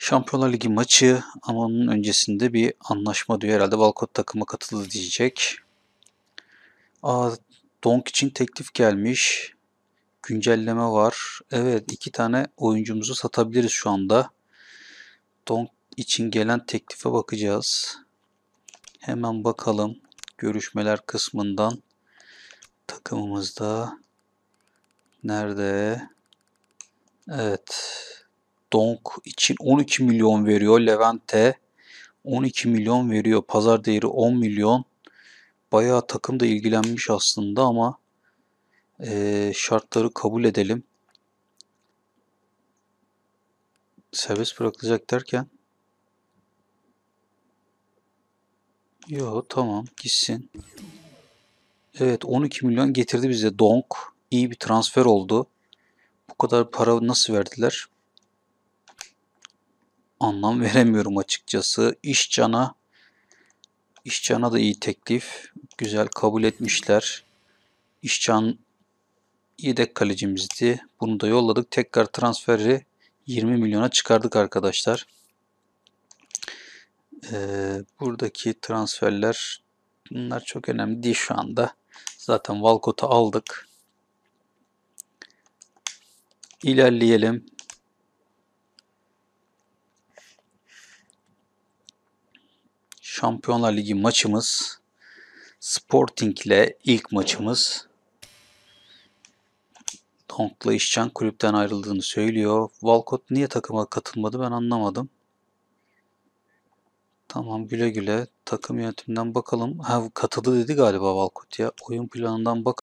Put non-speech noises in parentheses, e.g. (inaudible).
Şampiyonlar Ligi maçı ama onun öncesinde bir anlaşma diyor. Herhalde Walcott takıma katıldı diyecek. Aa, Donk için teklif gelmiş. Güncelleme var. Evet iki tane oyuncumuzu satabiliriz şu anda. Donk için gelen teklife bakacağız. Hemen bakalım. Görüşmeler kısmından takımımızda nerede? Evet. Donk için 12 milyon veriyor. Levente 12 milyon veriyor. Pazar değeri 10 milyon. Bayağı takım da ilgilenmiş aslında ama e, şartları kabul edelim. Serbest bırakılacak derken Yo tamam gitsin. Evet 12 milyon getirdi bize Donk. İyi bir transfer oldu. Bu kadar para nasıl verdiler? anlam (laughs) veremiyorum açıkçası. İşcan'a İşcan'a da iyi teklif. Güzel kabul etmişler. İşcan yedek kalecimizdi. Bunu da yolladık. Tekrar transferi 20 milyona çıkardık arkadaşlar. Ee, buradaki transferler bunlar çok önemli değil şu anda. Zaten Walcott'u aldık. İlerleyelim. Şampiyonlar Ligi maçımız. Sporting ile ilk maçımız. Donk'la İşcan kulüpten ayrıldığını söylüyor. Walcott niye takıma katılmadı ben anlamadım. Tamam güle güle. Takım yönetiminden bakalım. Ha, katıldı dedi galiba Walcott ya. Oyun planından bak.